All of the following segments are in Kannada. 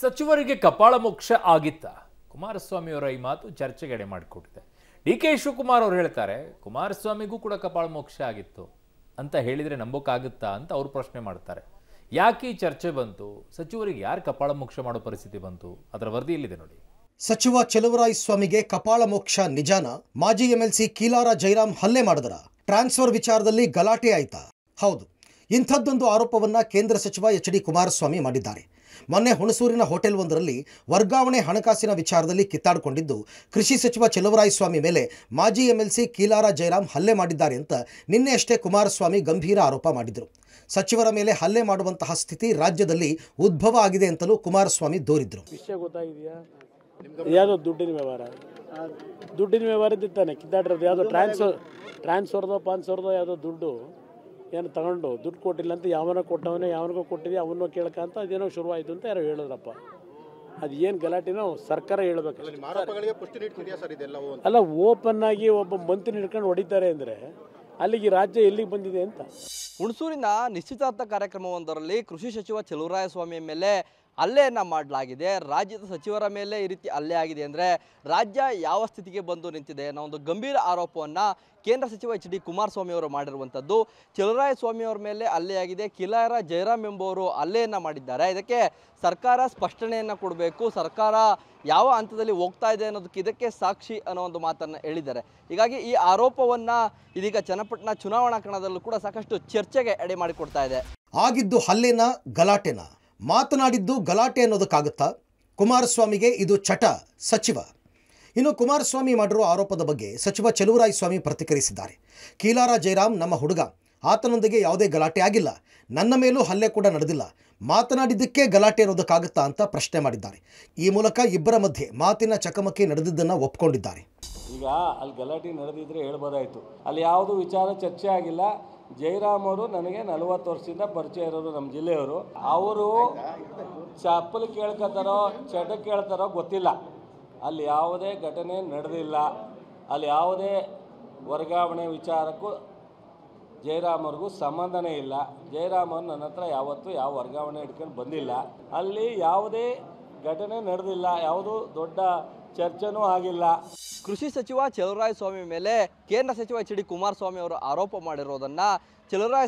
ಸಚಿವರಿಗೆ ಕಪಾಳಮೋಕ್ಷ ಆಗಿತ್ತ ಕುಮಾರಸ್ವಾಮಿಯವರ ಈ ಮಾತು ಚರ್ಚೆಗೆಡೆ ಮಾಡಿಕೊಟ್ಟಿದೆ ಡಿ ಕೆ ಶಿವಕುಮಾರ್ ಅವರು ಹೇಳ್ತಾರೆ ಕುಮಾರಸ್ವಾಮಿಗೂ ಕೂಡ ಕಪಾಳಮೋಕ್ಷ ಆಗಿತ್ತು ಅಂತ ಹೇಳಿದರೆ ನಂಬೋಕ್ಕಾಗುತ್ತಾ ಅಂತ ಅವರು ಪ್ರಶ್ನೆ ಮಾಡ್ತಾರೆ ಯಾಕೆ ಈ ಚರ್ಚೆ ಬಂತು ಸಚಿವರಿಗೆ ಯಾರು ಕಪಾಳಮೋಕ್ಷ ಮಾಡೋ ಪರಿಸ್ಥಿತಿ ಬಂತು ಅದರ ವರದಿ ಇಲ್ಲಿದೆ ನೋಡಿ ಸಚಿವ ಚಲುವರಾಯ ಸ್ವಾಮಿಗೆ ಕಪಾಳಮೋಕ್ಷ ನಿಜಾನ ಮಾಜಿ ಎಂಎಲ್ಸಿ ಕೀಲಾರ ಜೈರಾಮ್ ಹಲ್ಲೆ ಮಾಡಿದ್ರ ಟ್ರಾನ್ಸ್ಫರ್ ವಿಚಾರದಲ್ಲಿ ಗಲಾಟೆ ಆಯ್ತಾ ಹೌದು ಇಂಥದ್ದೊಂದು ಆರೋಪವನ್ನ ಕೇಂದ್ರ ಸಚಿವ ಎಚ್ ಡಿ ಕುಮಾರಸ್ವಾಮಿ ಮಾಡಿದ್ದಾರೆ ಮೊನ್ನೆ ಹುಣಸೂರಿನ ಹೋಟೆಲ್ ಒಂದರಲ್ಲಿ ವರ್ಗಾವಣೆ ಹಣಕಾಸಿನ ವಿಚಾರದಲ್ಲಿ ಕಿತ್ತಾಡಿಕೊಂಡಿದ್ದು ಕೃಷಿ ಸಚಿವ ಸ್ವಾಮಿ ಮೇಲೆ ಮಾಜಿ ಎಂಎಲ್ಸಿ ಕೀಲಾರ ಜಯರಾಮ್ ಹಲ್ಲೆ ಮಾಡಿದ್ದಾರೆ ಅಂತ ನಿನ್ನೆಯಷ್ಟೇ ಕುಮಾರಸ್ವಾಮಿ ಗಂಭೀರ ಆರೋಪ ಮಾಡಿದರು ಸಚಿವರ ಮೇಲೆ ಹಲ್ಲೆ ಮಾಡುವಂತಹ ಸ್ಥಿತಿ ರಾಜ್ಯದಲ್ಲಿ ಉದ್ಭವ ಆಗಿದೆ ಅಂತಲೂ ಕುಮಾರಸ್ವಾಮಿ ದೂರಿದ್ರು ದುಡ್ಡಿನ ವ್ಯವಹಾರ ದುಡ್ಡಿನ ಟ್ರಾನ್ಸ್ಫರ್ ಟ್ರಾನ್ಸ್ಫರ್ದೋ ಯಾವುದೋ ದುಡ್ಡು ಏನು ತಗೊಂಡು ದುಡ್ಡು ಕೊಟ್ಟಿಲ್ಲ ಅಂತ ಯಾವನೋ ಕೊಟ್ಟವನೇ ಯಾವನಿಗೋ ಕೊಟ್ಟಿದೆ ಅವನೋ ಕೇಳ್ಕಂತ ಅದೇನೋ ಆಯಿತು ಅಂತ ಯಾರೋ ಹೇಳಿದ್ರಪ್ಪ ಅದು ಏನು ಗಲಾಟೆನೋ ಸರ್ಕಾರ ಹೇಳಬೇಕು ಅಲ್ಲ ಓಪನ್ ಆಗಿ ಒಬ್ಬ ಮಂತ್ರಿ ಹಿಡ್ಕೊಂಡು ಹೊಡಿತಾರೆ ಅಂದರೆ ಅಲ್ಲಿಗೆ ರಾಜ್ಯ ಎಲ್ಲಿಗೆ ಬಂದಿದೆ ಅಂತ ಹುಣಸೂರಿನ ನಿಶ್ಚಿತಾರ್ಥ ಕಾರ್ಯಕ್ರಮವೊಂದರಲ್ಲಿ ಕೃಷಿ ಸಚಿವ ಚೆಲುವರಾಯಸ್ವಾಮಿ ಮೇಲೆ ಹಲ್ಲೆಯನ್ನು ಮಾಡಲಾಗಿದೆ ರಾಜ್ಯದ ಸಚಿವರ ಮೇಲೆ ಈ ರೀತಿ ಹಲ್ಲೆ ಆಗಿದೆ ಅಂದರೆ ರಾಜ್ಯ ಯಾವ ಸ್ಥಿತಿಗೆ ಬಂದು ನಿಂತಿದೆ ಅನ್ನೋ ಒಂದು ಗಂಭೀರ ಆರೋಪವನ್ನು ಕೇಂದ್ರ ಸಚಿವ ಎಚ್ ಡಿ ಕುಮಾರಸ್ವಾಮಿ ಅವರು ಮಾಡಿರುವಂಥದ್ದು ಸ್ವಾಮಿ ಅವರ ಮೇಲೆ ಹಲ್ಲೆ ಆಗಿದೆ ಕಿಲಾರ ಜಯರಾಮ್ ಎಂಬುವರು ಹಲ್ಲೆಯನ್ನು ಮಾಡಿದ್ದಾರೆ ಇದಕ್ಕೆ ಸರ್ಕಾರ ಸ್ಪಷ್ಟನೆಯನ್ನು ಕೊಡಬೇಕು ಸರ್ಕಾರ ಯಾವ ಹಂತದಲ್ಲಿ ಹೋಗ್ತಾ ಇದೆ ಅನ್ನೋದಕ್ಕೆ ಇದಕ್ಕೆ ಸಾಕ್ಷಿ ಅನ್ನೋ ಒಂದು ಮಾತನ್ನು ಹೇಳಿದ್ದಾರೆ ಹೀಗಾಗಿ ಈ ಆರೋಪವನ್ನು ಇದೀಗ ಚನ್ನಪಟ್ಟಣ ಚುನಾವಣಾ ಕಣದಲ್ಲೂ ಕೂಡ ಸಾಕಷ್ಟು ಚರ್ಚೆಗೆ ಎಡೆ ಮಾಡಿಕೊಡ್ತಾ ಇದೆ ಆಗಿದ್ದು ಹಲ್ಲೆನ ಗಲಾಟೆನ ಮಾತನಾಡಿದ್ದು ಗಲಾಟೆ ಅನ್ನೋದಕ್ಕಾಗುತ್ತಾ ಕುಮಾರಸ್ವಾಮಿಗೆ ಇದು ಚಟ ಸಚಿವ ಇನ್ನು ಕುಮಾರಸ್ವಾಮಿ ಮಾಡಿರುವ ಆರೋಪದ ಬಗ್ಗೆ ಸಚಿವ ಸ್ವಾಮಿ ಪ್ರತಿಕ್ರಿಯಿಸಿದ್ದಾರೆ ಕೀಲಾರ ಜಯರಾಮ್ ನಮ್ಮ ಹುಡುಗ ಆತನೊಂದಿಗೆ ಯಾವುದೇ ಗಲಾಟೆ ಆಗಿಲ್ಲ ನನ್ನ ಮೇಲೂ ಹಲ್ಲೆ ಕೂಡ ನಡೆದಿಲ್ಲ ಮಾತನಾಡಿದ್ದಕ್ಕೆ ಗಲಾಟೆ ಇರೋದಕ್ಕಾಗುತ್ತಾ ಅಂತ ಪ್ರಶ್ನೆ ಮಾಡಿದ್ದಾರೆ ಈ ಮೂಲಕ ಇಬ್ಬರ ಮಧ್ಯೆ ಮಾತಿನ ಚಕಮಕಿ ನಡೆದಿದ್ದನ್ನು ಒಪ್ಕೊಂಡಿದ್ದಾರೆ ಈಗ ಅಲ್ಲಿ ಗಲಾಟೆ ನಡೆದಿದ್ರೆ ಹೇಳ್ಬೋದಾಯಿತು ಅಲ್ಲಿ ಯಾವುದು ವಿಚಾರ ಚರ್ಚೆ ಆಗಿಲ್ಲ ಜಯರಾಮ್ ಅವರು ನನಗೆ ನಲವತ್ತು ವರ್ಷದಿಂದ ಪರಿಚಯ ಇರೋರು ನಮ್ಮ ಜಿಲ್ಲೆಯವರು ಅವರು ಚಪ್ಪಲಿ ಕೇಳ್ಕೊತಾರೋ ಚಟ ಕೇಳ್ತಾರೋ ಗೊತ್ತಿಲ್ಲ ಅಲ್ಲಿ ಯಾವುದೇ ಘಟನೆ ನಡೆದಿಲ್ಲ ಅಲ್ಲಿ ಯಾವುದೇ ವರ್ಗಾವಣೆ ವಿಚಾರಕ್ಕೂ ಜಯರಾಮ್ ಅವ್ರಿಗೂ ಸಂಬಂಧನೇ ಇಲ್ಲ ಜಯರಾಮ್ ಅವ್ರು ನನ್ನ ಹತ್ರ ಯಾವತ್ತೂ ಯಾವ ವರ್ಗಾವಣೆ ಇಟ್ಕೊಂಡು ಬಂದಿಲ್ಲ ಅಲ್ಲಿ ಯಾವುದೇ ಘಟನೆ ನಡೆದಿಲ್ಲ ಯಾವುದೂ ದೊಡ್ಡ ಚರ್ಚೆನೂ ಆಗಿಲ್ಲ ಕೃಷಿ ಸಚಿವ ಚಲುವರಾಯ ಸ್ವಾಮಿ ಮೇಲೆ ಕೇಂದ್ರ ಸಚಿವ ಎಚ್ ಡಿ ಕುಮಾರಸ್ವಾಮಿ ಅವರು ಆರೋಪ ಮಾಡಿರೋದನ್ನು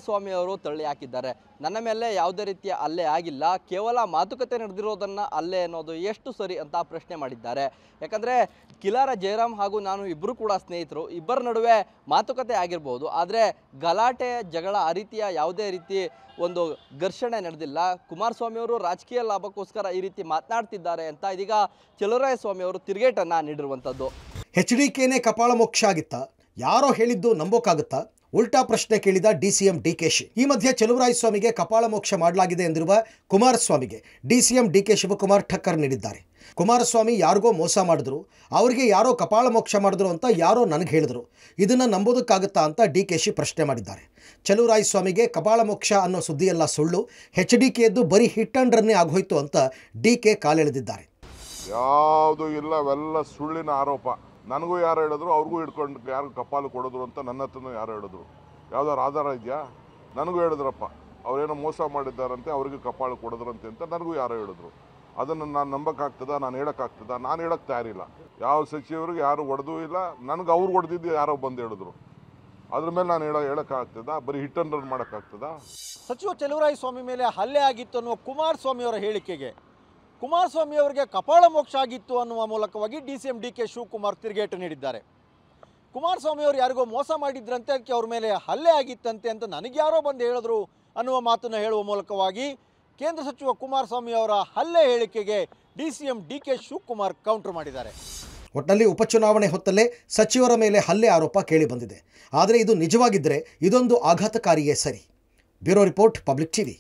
ಸ್ವಾಮಿ ಅವರು ತಳ್ಳಿ ಹಾಕಿದ್ದಾರೆ ನನ್ನ ಮೇಲೆ ಯಾವುದೇ ರೀತಿಯ ಅಲ್ಲೇ ಆಗಿಲ್ಲ ಕೇವಲ ಮಾತುಕತೆ ನಡೆದಿರೋದನ್ನು ಅಲ್ಲೇ ಅನ್ನೋದು ಎಷ್ಟು ಸರಿ ಅಂತ ಪ್ರಶ್ನೆ ಮಾಡಿದ್ದಾರೆ ಯಾಕಂದರೆ ಕಿಲಾರ ಜಯರಾಮ್ ಹಾಗೂ ನಾನು ಇಬ್ಬರು ಕೂಡ ಸ್ನೇಹಿತರು ಇಬ್ಬರ ನಡುವೆ ಮಾತುಕತೆ ಆಗಿರ್ಬೋದು ಆದರೆ ಗಲಾಟೆ ಜಗಳ ಆ ರೀತಿಯ ಯಾವುದೇ ರೀತಿ ಒಂದು ಘರ್ಷಣೆ ನಡೆದಿಲ್ಲ ಕುಮಾರಸ್ವಾಮಿ ಅವರು ರಾಜಕೀಯ ಲಾಭಕ್ಕೋಸ್ಕರ ಈ ರೀತಿ ಮಾತನಾಡ್ತಿದ್ದಾರೆ ಅಂತ ಇದೀಗ ಸ್ವಾಮಿ ಅವರು ತಿರುಗೇಟನ್ನು ನೀಡಿರುವಂಥದ್ದು ಎಚ್ ಡಿ ಕೆನೆ ಕಪಾಳ ಮೋಕ್ಷ ಆಗಿತ್ತಾ ಯಾರೋ ಹೇಳಿದ್ದು ನಂಬೋಕಾಗುತ್ತಾ ಉಲ್ಟಾ ಪ್ರಶ್ನೆ ಕೇಳಿದ D C M D K Shi ಈ ಮಧ್ಯೆ ಚಲುವರಾಯಸ್ವಾಮಿಗೆ ಕಪಾಳ ಮೋಕ್ಷ ಮಾಡಲಾಗಿದೆ ಎಂದಿರುವ ಕುಮಾರಸ್ವಾಮಿಗೆ D C M D K Shivakumar ಠಕ್ಕರ್ ನೀಡಿದ್ದಾರೆ ಕುಮಾರಸ್ವಾಮಿ ಯಾರಿಗೋ ಮೋಸ ಮಾಡಿದ್ರು ಅವರಿಗೆ ಯಾರೋ ಕಪಾಳ ಮೋಕ್ಷ ಮಾಡಿದ್ರು ಅಂತ ಯಾರೋ ನನಗೆ ಹೇಳಿದ್ರು ಇದನ್ನು ನಂಬೋದಕ್ಕಾಗುತ್ತಾ ಅಂತ ಡಿ ಕೆ ಶಿ ಪ್ರಶ್ನೆ ಮಾಡಿದ್ದಾರೆ ಚಲುವರಾಯಸ್ವಾಮಿಗೆ ಕಪಾಳ ಮೋಕ್ಷ ಅನ್ನೋ ಸುದ್ದಿಯೆಲ್ಲ ಸುಳ್ಳು ಹೆಚ್ ಡಿ ಕೆ ಎದ್ದು ಬರೀ ಹಿಟ್ ಅಂಡ್ ರನ್ನೇ ಆಗೋಯ್ತು ಅಂತ ಡಿ ಕೆ ಕಾಲೆಳೆದಿದ್ದಾರೆ ಯಾವುದೂ ಇಲ್ಲ ಸುಳ್ಳಿನ ಆರೋಪ ನನಗೂ ಯಾರು ಹೇಳಿದ್ರು ಅವ್ರಿಗೂ ಹಿಡ್ಕೊಂಡು ಯಾರು ಕಪಾಲು ಕೊಡಿದ್ರು ಅಂತ ನನ್ನ ಹತ್ರನೂ ಯಾರು ಹೇಳಿದ್ರು ಯಾವ್ದಾದ್ರು ಆಧಾರ ಇದೆಯಾ ನನಗೂ ಹೇಳಿದ್ರಪ್ಪ ಅವರೇನೋ ಮೋಸ ಮಾಡಿದ್ದಾರಂತೆ ಅವ್ರಿಗೆ ಕಪ್ಪಾಳು ಕೊಡದ್ರಂತೆ ಅಂತ ನನಗೂ ಯಾರೋ ಹೇಳಿದ್ರು ಅದನ್ನು ನಾನು ನಂಬಕ್ಕಾಗ್ತದ ನಾನು ಹೇಳೋಕ್ಕಾಗ್ತದ ನಾನು ಹೇಳಕ್ಕೆ ತಯಾರಿಲ್ಲ ಯಾವ ಸಚಿವರಿಗೆ ಯಾರು ಹೊಡೆದೂ ಇಲ್ಲ ನನಗೆ ಅವ್ರು ಹೊಡೆದಿದ್ದು ಯಾರೋ ಬಂದು ಹೇಳಿದ್ರು ಅದ್ರ ಮೇಲೆ ನಾನು ಹೇಳೋ ಹೇಳೋಕ್ಕಾಗ್ತದ ಬರೀ ಹಿಟ್ ರನ್ ಮಾಡೋಕ್ಕಾಗ್ತದ ಸಚಿವ ಚೆಲುವರಾಯ ಸ್ವಾಮಿ ಮೇಲೆ ಹಲ್ಲೆ ಆಗಿತ್ತು ಅನ್ನುವ ಕುಮಾರಸ್ವಾಮಿ ಅವರ ಹೇಳಿಕೆಗೆ ಕುಮಾರಸ್ವಾಮಿ ಅವರಿಗೆ ಕಪಾಳ ಮೋಕ್ಷ ಆಗಿತ್ತು ಅನ್ನುವ ಮೂಲಕವಾಗಿ D C M D K Shivakumar ತಿರುಗೇಟು ನೀಡಿದ್ದಾರೆ ಕುಮಾರಸ್ವಾಮಿ ಅವರು ಯಾರಿಗೋ ಮೋಸ ಮಾಡಿದ್ರಂತೆ ಅದಕ್ಕೆ ಅವ್ರ ಮೇಲೆ ಹಲ್ಲೆ ಆಗಿತ್ತಂತೆ ಅಂತ ನನಗೆ ಯಾರೋ ಬಂದು ಹೇಳಿದ್ರು ಅನ್ನುವ ಮಾತನ್ನು ಹೇಳುವ ಮೂಲಕವಾಗಿ ಕೇಂದ್ರ ಸಚಿವ ಕುಮಾರಸ್ವಾಮಿ ಅವರ ಹಲ್ಲೆ ಹೇಳಿಕೆಗೆ D C M D K Shivakumar counter ಮಾಡಿದ್ದಾರೆ ಒಟ್ಟಲ್ಲಿ ಉಪಚುನಾವಣೆ ಹೊತ್ತಲ್ಲೇ ಸಚಿವರ ಮೇಲೆ ಹಲ್ಲೆ ಆರೋಪ ಕೇಳಿ ಬಂದಿದೆ ಆದರೆ ಇದು ನಿಜವಾಗಿದ್ದರೆ ಇದೊಂದು ಆಘಾತಕಾರಿಯೇ ಸರಿ ಬ್ಯೂರೋ ರಿಪೋರ್ಟ್ ಪಬ್ಲಿಕ್ ಟಿವಿ